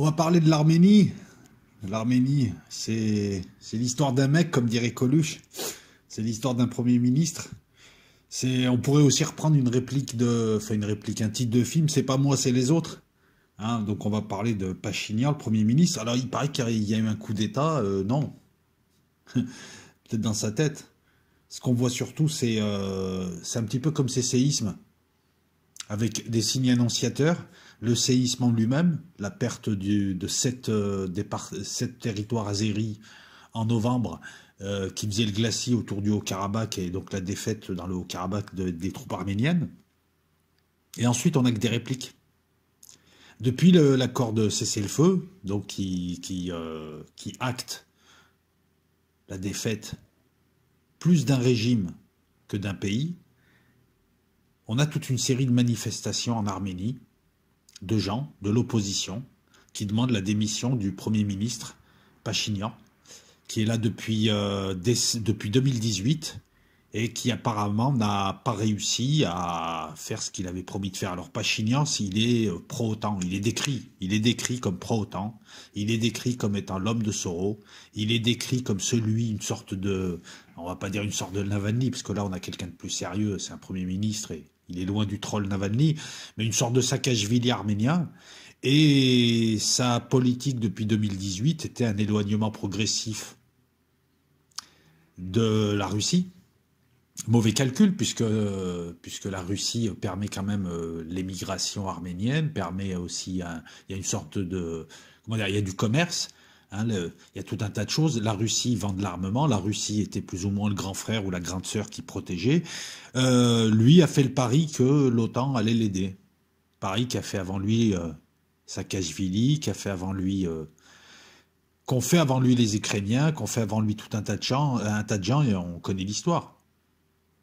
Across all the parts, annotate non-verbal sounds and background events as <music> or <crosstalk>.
On va parler de l'Arménie. L'Arménie, c'est l'histoire d'un mec, comme dirait Coluche. C'est l'histoire d'un Premier ministre. C'est, on pourrait aussi reprendre une réplique de, enfin une réplique, un titre de film. C'est pas moi, c'est les autres. Hein, donc on va parler de Pachinian, le Premier ministre. Alors il paraît qu'il y a eu un coup d'État. Euh, non, <laughs> peut-être dans sa tête. Ce qu'on voit surtout, euh, c'est un petit peu comme ces séismes, avec des signes annonciateurs le séisme lui-même, la perte de euh, sept, territoires azéris en novembre, euh, qui faisait le glacis autour du Haut-Karabakh et donc la défaite dans le Haut-Karabakh des troupes arméniennes. Et ensuite, on n'a que des répliques. Depuis l'accord de cessez-le-feu, donc qui, euh, qui acte la défaite plus d'un régime que d'un pays, on a toute une série de manifestations en Arménie de gens de l'opposition qui demandent la démission du Premier ministre Pachignan, qui est là depuis, euh, depuis 2018 et qui apparemment n'a pas réussi à faire ce qu'il avait promis de faire. Alors Pachignan, il est euh, pro-OTAN, il est décrit, il est décrit comme pro-OTAN, il est décrit comme étant l'homme de Soro, il est décrit comme celui, une sorte de, on va pas dire une sorte de Navalny, parce que là on a quelqu'un de plus sérieux, c'est un Premier ministre et il est loin du troll Navalny, mais une sorte de Saakashvili arménien. Et sa politique depuis 2018 était un éloignement progressif de la Russie. Mauvais calcul, puisque, puisque la Russie permet quand même euh, l'émigration arménienne, permet aussi, il y a une sorte de, comment dire, il y a du commerce, Hein, il y a tout un tas de choses. La Russie vend de l'armement. La Russie était plus ou moins le grand frère ou la grande sœur qui protégeait. Euh, lui a fait le pari que l'OTAN allait l'aider. Pari qu'a fait avant lui euh, Saakashvili, qu'a fait avant lui euh, qu'on fait avant lui les Ukrainiens, qu'on fait avant lui tout un tas de gens, un tas de gens et on connaît l'histoire.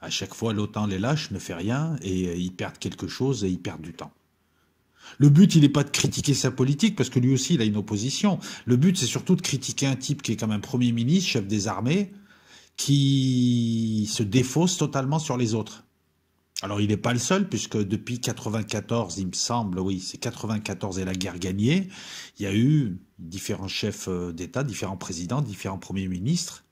À chaque fois, l'OTAN les lâche, ne fait rien et ils perdent quelque chose et ils perdent du temps. Le but, il n'est pas de critiquer sa politique, parce que lui aussi, il a une opposition. Le but, c'est surtout de critiquer un type qui est comme un Premier ministre, chef des armées, qui se défausse totalement sur les autres. Alors, il n'est pas le seul, puisque depuis 94, il me semble, oui, c'est 94 et la guerre gagnée, il y a eu différents chefs euh, d'État, différents présidents, différents premiers ministres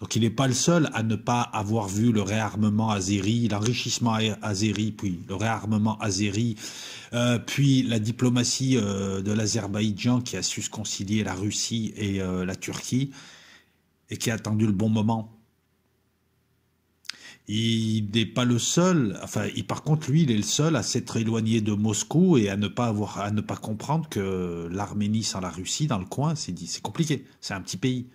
donc il n'est pas le seul à ne pas avoir vu le réarmement azéri, l'enrichissement azéri, puis le réarmement azéri, euh, puis la diplomatie euh, de l'Azerbaïdjan qui a su se concilier la Russie et euh, la Turquie et qui a attendu le bon moment. Il n'est pas le seul, enfin, par contre, lui, il est le seul à s'être éloigné de Moscou et à ne pas avoir, à ne pas comprendre que l'Arménie sans la Russie dans le coin, c'est compliqué. C'est un petit pays.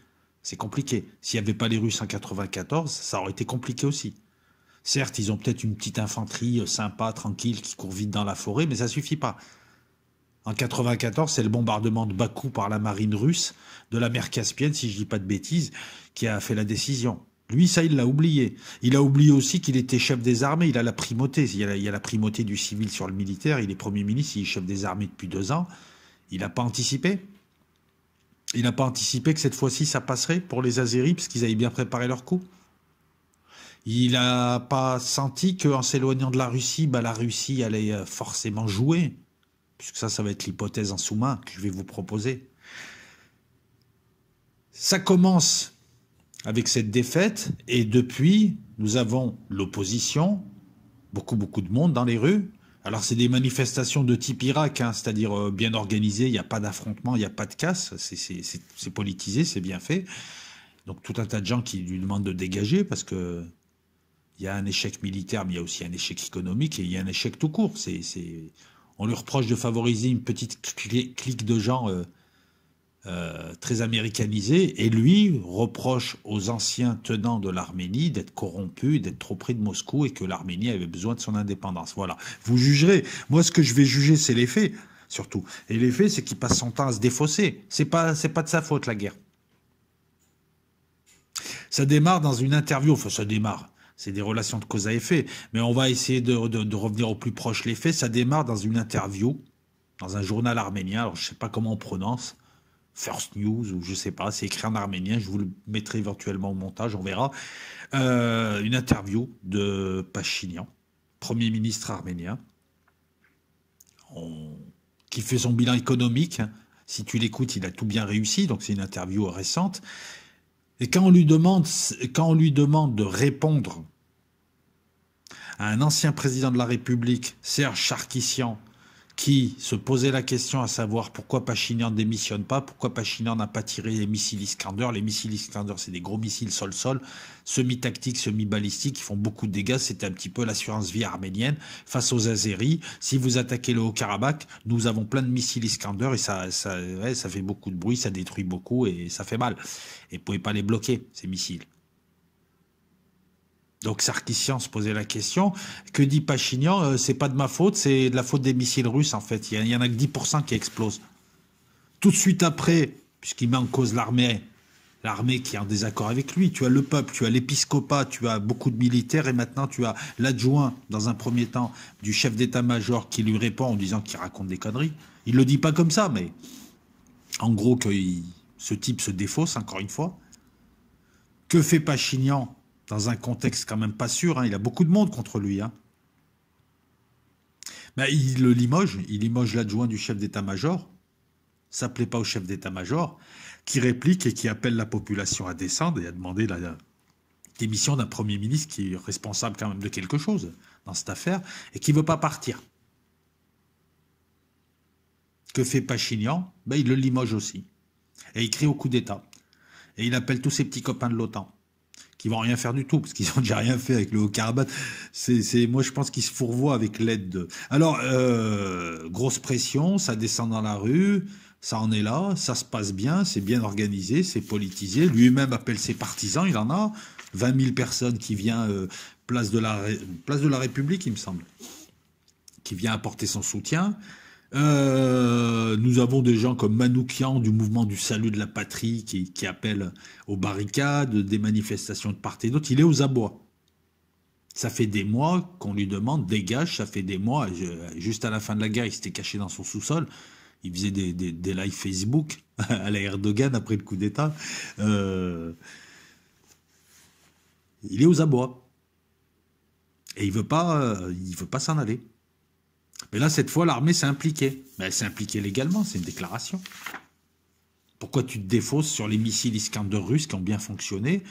C'est compliqué. S'il n'y avait pas les Russes en 1994, ça aurait été compliqué aussi. Certes, ils ont peut-être une petite infanterie euh, sympa, tranquille, qui court vite dans la forêt, mais ça suffit pas. En 94, c'est le bombardement de Bakou par la marine russe de la mer Caspienne, si je dis pas de bêtises, qui a fait la décision. Lui, ça, il l'a oublié. Il a oublié aussi qu'il était chef des armées. Il a la primauté. Il a il y a la primauté du civil sur le militaire. Il est premier ministre. Il est chef des armées depuis deux ans. Il n'a pas anticipé. Il n'a pas anticipé que cette fois-ci, ça passerait pour les Azeris, parce qu'ils avaient bien préparé leur coup. Il n'a pas senti qu'en s'éloignant de la Russie, bah, la Russie allait euh, forcément jouer. Puisque ça, ça va être l'hypothèse en sous-main que je vais vous proposer. Ça commence avec cette défaite, et depuis, nous avons l'opposition, beaucoup, beaucoup de monde dans les rues, alors c'est des manifestations de type Irak, hein, c'est-à-dire euh, bien organisées, il n'y a pas d'affrontement, il n'y a pas de casse, c'est politisé, c'est bien fait. Donc tout un tas de gens qui lui demandent de dégager parce que il y a un échec militaire, mais il y a aussi un échec économique et il y a un échec tout court. on lui reproche de favoriser une petite clique de gens euh, euh, très américanisé, et lui reproche aux anciens tenants de l'Arménie d'être corrompus, d'être trop près de Moscou, et que l'Arménie avait besoin de son indépendance. Voilà, vous jugerez. Moi, ce que je vais juger, c'est les faits, surtout. Et les faits, c'est qu'il passe son temps à se défausser. C'est pas, c'est pas de sa faute, la guerre. Ça démarre dans une interview, enfin ça démarre, c'est des relations de cause à effet, mais on va essayer de, de, revenir au plus proche les faits. Ça démarre dans une interview, dans un journal arménien, alors je ne sais pas comment on prononce, First News ou je sais pas, c'est écrit en arménien, je vous le mettrai éventuellement au montage, on verra. Euh, une interview de Pachinian, Premier ministre arménien, qui fait son bilan économique. Hein. Si tu l'écoutes, il a tout bien réussi, donc c'est une interview récente. Et quand on lui demande, quand on lui demande de répondre à un ancien président de la République, Serge Sarkissian, qui se posait la question à savoir pourquoi Pachinian ne démissionne pas, pourquoi Pachinian n'a pas tiré les missiles Iskander. Les missiles Iskander, c'est des gros missiles sol-sol, semi-tactiques, semi-balistiques, qui font beaucoup de dégâts. C'était un petit peu l'assurance vie arménienne face aux Azeris. Si vous attaquez le Haut-Karabakh, nous avons plein de missiles Iskander et ça, fait beaucoup de bruit, ça détruit beaucoup et ça fait mal. Et vous pouvez pas les bloquer, ces missiles. Donc Sarkissian se posait la question. Que dit Pachignan Ce euh, C'est pas de ma faute, c'est de la faute des missiles russes en fait. Il n'y en a que 10% qui explosent. Tout de suite après, puisqu'il met en cause l'armée, l'armée qui est en désaccord avec lui, tu as le peuple, tu as l'épiscopat, tu as beaucoup de militaires et maintenant tu as l'adjoint dans un premier temps du chef d'état-major qui lui répond en disant qu'il raconte des conneries. Il le dit pas comme ça, mais en gros que ce type se défausse encore une fois. Que fait Pachignan dans un contexte quand même pas sûr. Hein. Il a beaucoup de monde contre lui. Hein. il le limoge, il limoge l'adjoint du chef d'état-major. Ça plaît pas au chef d'état-major, qui réplique et qui appelle la population à descendre et à demander la, démission d'un Premier ministre qui est responsable quand même de quelque chose dans cette affaire et qui ne veut pas partir. Que fait Pachignan ben, Il le limoge aussi. Et il crie au coup d'État. Et il appelle tous ses petits copains de l'OTAN qui vont rien faire du tout, parce qu'ils ont <laughs> déjà rien fait avec le Haut-Karabakh. C'est, moi, je pense qu'ils se fourvoient avec l'aide de. Alors, euh, grosse pression, ça descend dans la rue, ça en est là, ça se passe bien, c'est bien organisé, c'est politisé. Lui-même appelle ses partisans, il en a 20 000 personnes qui viennent, euh, place de la place de la République, il me semble, qui vient apporter son soutien. Euh, nous avons des gens comme Manoukian du mouvement du salut de la patrie qui, appelle aux barricades, des manifestations de part et d'autre. Il est aux abois. Ça fait des mois qu'on lui demande dégage, ça fait des mois. juste à la fin de la guerre, il s'était caché dans son sous-sol. Il faisait des, live lives Facebook <laughs> à la Erdogan après le coup d'État. Euh, il est aux abois. Et il veut pas, euh, il veut pas s'en aller. Mais là, cette fois, l'armée s'est impliquée. Mais elle s'est impliquée légalement, c'est une déclaration. Pourquoi tu te défausses sur les missiles Iskander russes qui ont bien fonctionné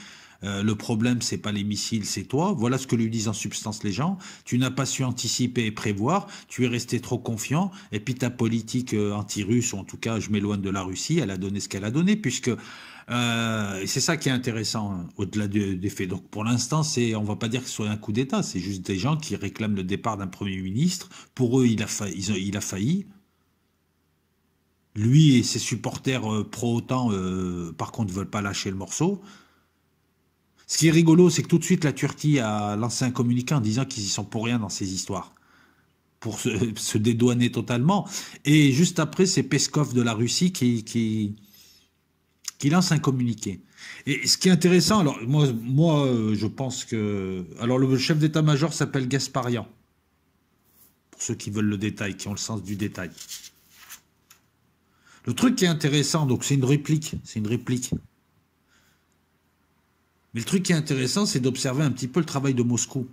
euh, le problème, c'est pas les missiles, c'est toi. Voilà ce que lui disent en substance les gens. Tu n'as pas su anticiper et prévoir. Tu es resté trop confiant. Et puis ta politique euh, anti-russe, ou en tout cas, je m'éloigne de la Russie, elle a donné ce qu'elle a donné, puisque euh, et c'est ça qui est intéressant, hein, au-delà des faits. Donc pour l'instant, c'est, on va pas dire que ce soit un coup d'État, c'est juste des gens qui réclament le départ d'un Premier ministre. Pour eux, il a failli. Lui et ses supporters euh, pro-OTAN, euh, par contre, ne veulent pas lâcher le morceau. Ce qui est rigolo, c'est que tout de suite, la Turquie a lancé un communiqué en disant qu'ils y sont pour rien dans ces histoires pour se, <laughs> dédouaner totalement. Et juste après, c'est Peskov de la Russie qui, qui lance un communiqué. Et ce qui est intéressant, alors moi, moi euh, je pense que. Alors le chef d'état-major s'appelle Gasparian, pour ceux qui veulent le détail, qui ont le sens du détail. Le truc qui est intéressant, donc c'est une réplique, c'est une réplique. Mais le truc qui est intéressant, c'est d'observer un petit peu le travail de Moscou.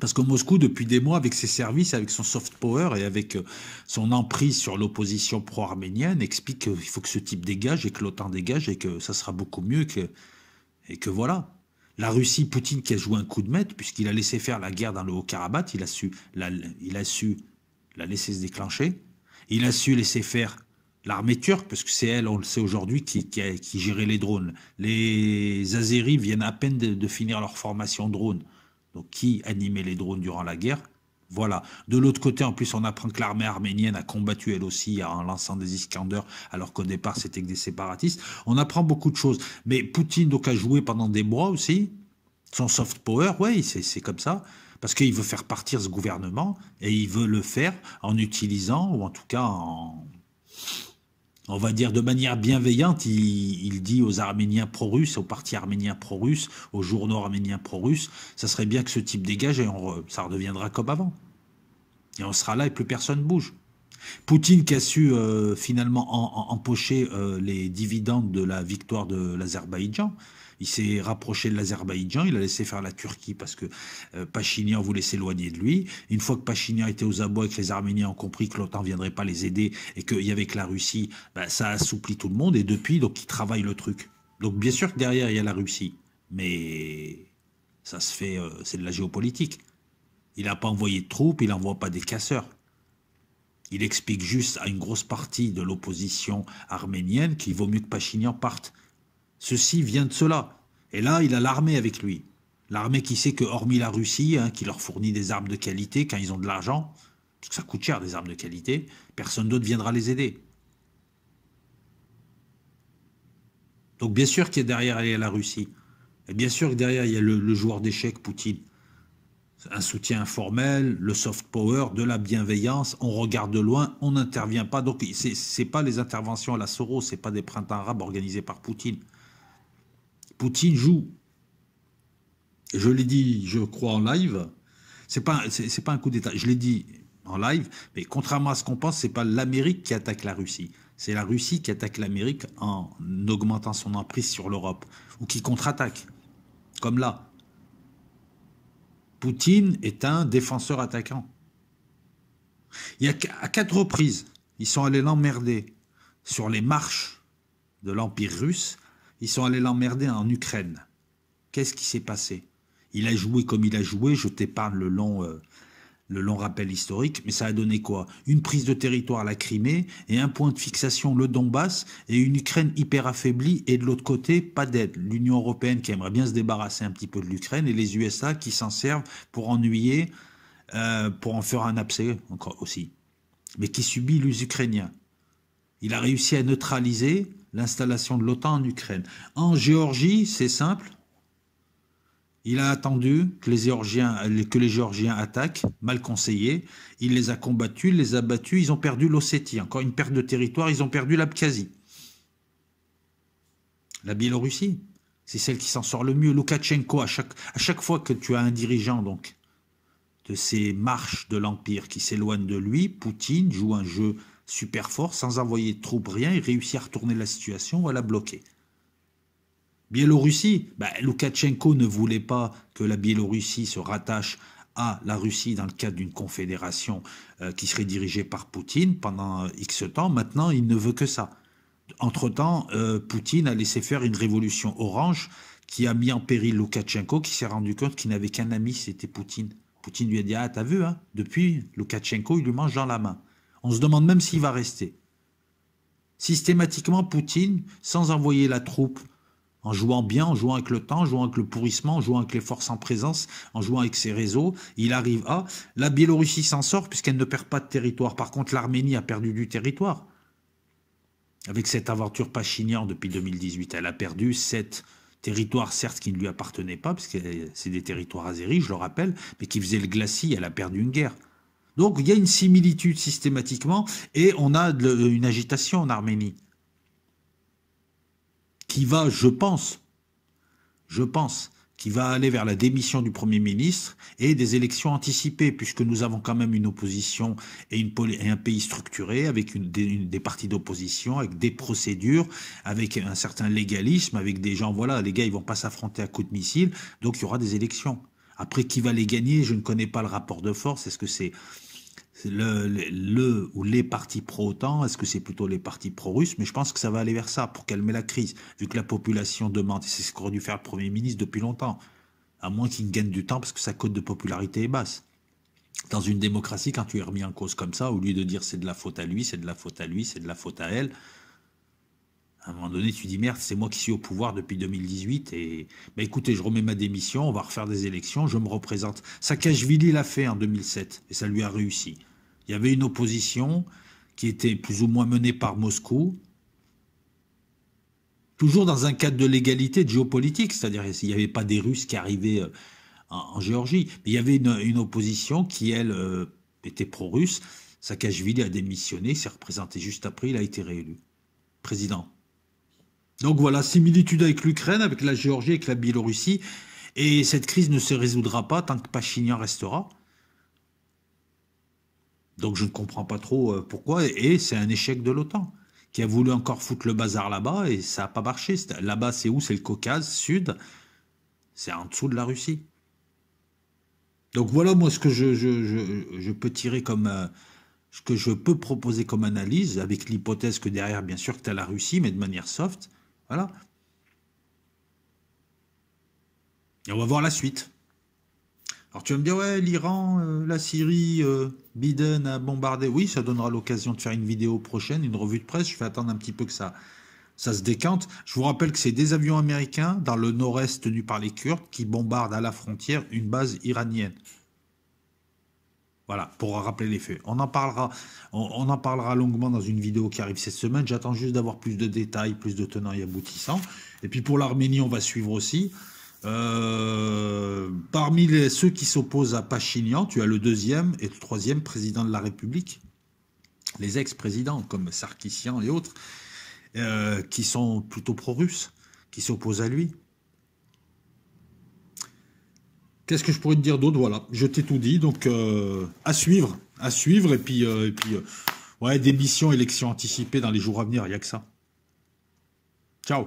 Parce que Moscou, depuis des mois, avec ses services, avec son soft power et avec euh, son emprise sur l'opposition pro-arménienne, explique qu'il faut que ce type dégage et que l'OTAN dégage et que ça sera beaucoup mieux que, et que voilà. La Russie, Poutine qui a joué un coup de maître, puisqu'il a laissé faire la guerre dans le Haut-Karabakh, il a su, la, il laisser se déclencher. Il a su laisser faire l'armée turque, parce que c'est elle, on le sait aujourd'hui, qui, qui, qui, gérait les drones. Les Azéris viennent à peine de finir leur formation drone donc qui animait les drones durant la guerre. Voilà. De l'autre côté, en plus, on apprend que l'armée arménienne a combattu elle aussi en lançant des Iskander, alors qu'au départ, c'était que des séparatistes. On apprend beaucoup de choses. Mais Poutine, donc, a joué pendant des mois aussi. Son soft power, oui, c'est comme ça parce qu'il veut faire partir ce gouvernement et il veut le faire en utilisant, ou en tout cas en, on va dire de manière bienveillante, il, dit aux Arméniens pro-russes, aux partis arméniens pro-russe, aux journaux arméniens pro-russes, ça serait bien que ce type dégage et ça redeviendra comme avant. Et on sera là et plus personne bouge. Poutine qui a su euh, finalement empocher euh, les dividendes de la victoire de l'Azerbaïdjan, il s'est rapproché de l'Azerbaïdjan, il a laissé faire la Turquie parce que euh, Pachinian voulait s'éloigner de lui. Une fois que Pachinian était aux abois et que les Arméniens ont compris que l'OTAN ne viendrait pas les aider et qu'il y avait que la Russie, bah, ça assouplit tout le monde. Et depuis, donc, il travaille le truc. Donc, bien sûr que derrière, il y a la Russie. Mais ça se fait, euh, c'est de la géopolitique. Il n'a pas envoyé de troupes, il n'envoie pas des casseurs. Il explique juste à une grosse partie de l'opposition arménienne qu'il vaut mieux que Pachinian parte. Ceci vient de cela. Et là, il a l'armée avec lui. L'armée qui sait que, hormis la Russie, hein, qui leur fournit des armes de qualité quand ils ont de l'argent, parce que ça coûte cher des armes de qualité, personne d'autre viendra les aider. Donc bien sûr qu'il y a derrière la Russie. Et bien sûr que derrière il y a le, joueur d'échecs Poutine. Un soutien informel, le soft power, de la bienveillance, on regarde de loin, on n'intervient pas. Donc ce n'est pas les interventions à la Soros, ce pas des printemps arabes organisés par Poutine. Poutine joue. Je l'ai dit, je crois en live. C'est pas, c'est pas un coup d'État. Je l'ai dit en live, mais contrairement à ce qu'on pense, c'est pas l'Amérique qui attaque la Russie. C'est la Russie qui attaque l'Amérique en augmentant son emprise sur l'Europe ou qui contre-attaque, comme là. Poutine est un défenseur attaquant. Il y a à quatre reprises, ils sont allés l'emmerder sur les marches de l'Empire russe ils sont allés l'emmerder en Ukraine. Qu'est-ce qui s'est passé Il a joué comme il a joué, je t'épargne le long, euh, le long rappel historique, mais ça a donné quoi Une prise de territoire à la Crimée et un point de fixation le Donbass et une Ukraine hyper affaiblie et de l'autre côté, pas d'aide. L'Union européenne qui aimerait bien se débarrasser un petit peu de l'Ukraine et les USA qui s'en servent pour ennuyer, euh, pour en faire un abcès encore aussi, mais qui subit l'us ukrainien. Il a réussi à neutraliser l'installation de l'OTAN en Ukraine. En Géorgie, c'est simple. Il a attendu que les, Géorgiens, attaquent, mal conseillés. Il les a combattus, les a battus. Ils ont perdu l'Ossétie. Encore une perte de territoire. Ils ont perdu l'Abkhazie. La Biélorussie, c'est celle qui s'en sort le mieux. Loukachenko, à chaque, à chaque fois que tu as un dirigeant, donc, de ces marches de l'Empire qui s'éloignent de lui, Poutine joue un jeu super fort, sans envoyer de troupes, rien, et réussit à retourner la situation ou à la bloquer. Biélorussie, bah, Loukachenko ne voulait pas que la Biélorussie se rattache à la Russie dans le cadre d'une confédération euh, qui serait dirigée par Poutine pendant euh, X temps. Maintenant, il ne veut que ça. Entre-temps, euh, Poutine a laissé faire une révolution orange qui a mis en péril Loukachenko, qui s'est rendu compte qu'il n'avait qu'un ami, c'était Poutine. Poutine lui a dit Ah, t'as vu, hein, depuis, Loukachenko, il lui mange dans la main. On se demande même s'il va rester. Systématiquement, Poutine, sans envoyer la troupe, en jouant bien, en jouant avec le temps, en jouant avec le pourrissement, en jouant avec les forces en présence, en jouant avec ses réseaux, il arrive à... La Biélorussie s'en sort puisqu'elle ne perd pas de territoire. Par contre, l'Arménie a perdu du territoire. Avec cette aventure Pachinian depuis 2018, elle a perdu sept territoires, certes, qui ne lui appartenaient pas, parce que c'est des territoires azéris, je le rappelle, mais qui faisaient le glacis, elle a perdu une guerre. Donc il y a une similitude systématiquement et on a une agitation en Arménie qui va, je pense, je pense, qui va aller vers la démission du Premier ministre et des élections anticipées, puisque nous avons quand même une opposition et, un pays structuré, avec des, partis d'opposition, avec des procédures, avec un certain légalisme, avec des gens, voilà, les gars, ils vont pas s'affronter à coups de missile, donc il y aura des élections. Après, qui va les gagner Je ne connais pas le rapport de force. Est-ce que c'est le, ou les partis pro-OTAN, est-ce que c'est plutôt les partis pro-russes Mais je pense que ça va aller vers ça pour calmer la crise, vu que la population demande. et C'est ce qu'aurait dû faire le Premier ministre depuis longtemps, à moins qu'il gagne du temps parce que sa cote de popularité est basse. Dans une démocratie, quand tu es remis en cause comme ça, au lieu de dire c'est de la faute à lui, c'est de la faute à lui, c'est de la faute à elle, à un moment donné, tu dis merde, c'est moi qui suis au pouvoir depuis 2018 et bah, écoutez, je remets ma démission, on va refaire des élections, je me représente. Saakashvili l'a fait en 2007 et ça lui a réussi. Il y avait une opposition qui était plus ou moins menée par Moscou, toujours dans un cadre de l'égalité géopolitique, c'est-à-dire qu'il n'y avait pas des Russes qui arrivaient euh, en, Géorgie, il y avait une, opposition qui, elle, euh, était pro-russe. Saakashvili a démissionné, s'est représenté juste après, il a été réélu président. Donc voilà, similitude avec l'Ukraine, avec la Géorgie, avec la Biélorussie. Et cette crise ne se résoudra pas tant que Pachinian restera. Donc je ne comprends pas trop euh, pourquoi. Et c'est un échec de l'OTAN, qui a voulu encore foutre le bazar là-bas et ça n'a pas marché. Là-bas, c'est où C'est le Caucase, Sud. C'est en dessous de la Russie. Donc voilà, moi, ce que je, peux tirer comme. Euh, ce que je peux proposer comme analyse, avec l'hypothèse que derrière, bien sûr, tu as la Russie, mais de manière soft, voilà. Et on va voir la suite. Alors tu vas me dire, ouais, l'Iran, euh, la Syrie, euh, Biden a bombardé. Oui, ça donnera l'occasion de faire une vidéo prochaine, une revue de presse. Je vais attendre un petit peu que ça, ça se décante. Je vous rappelle que c'est des avions américains dans le nord-est tenus par les Kurdes qui bombardent à la frontière une base iranienne. Voilà, pour rappeler les faits. On en parlera, on, en parlera longuement dans une vidéo qui arrive cette semaine. J'attends juste d'avoir plus de détails, plus de tenants et aboutissants. Et puis pour l'Arménie, on va suivre aussi. Euh, parmi ceux qui s'opposent à Pachinian, tu as le deuxième et le troisième président de la République, les ex-présidents comme Sarkissian et autres, euh, qui sont plutôt pro-russes, qui s'opposent à lui. Qu'est-ce que je pourrais te dire d'autre Voilà, je t'ai tout dit. Donc euh, à suivre, à suivre. Et puis, euh, et puis euh, ouais, démission, élection anticipée dans les jours à venir, il n'y a que ça. Ciao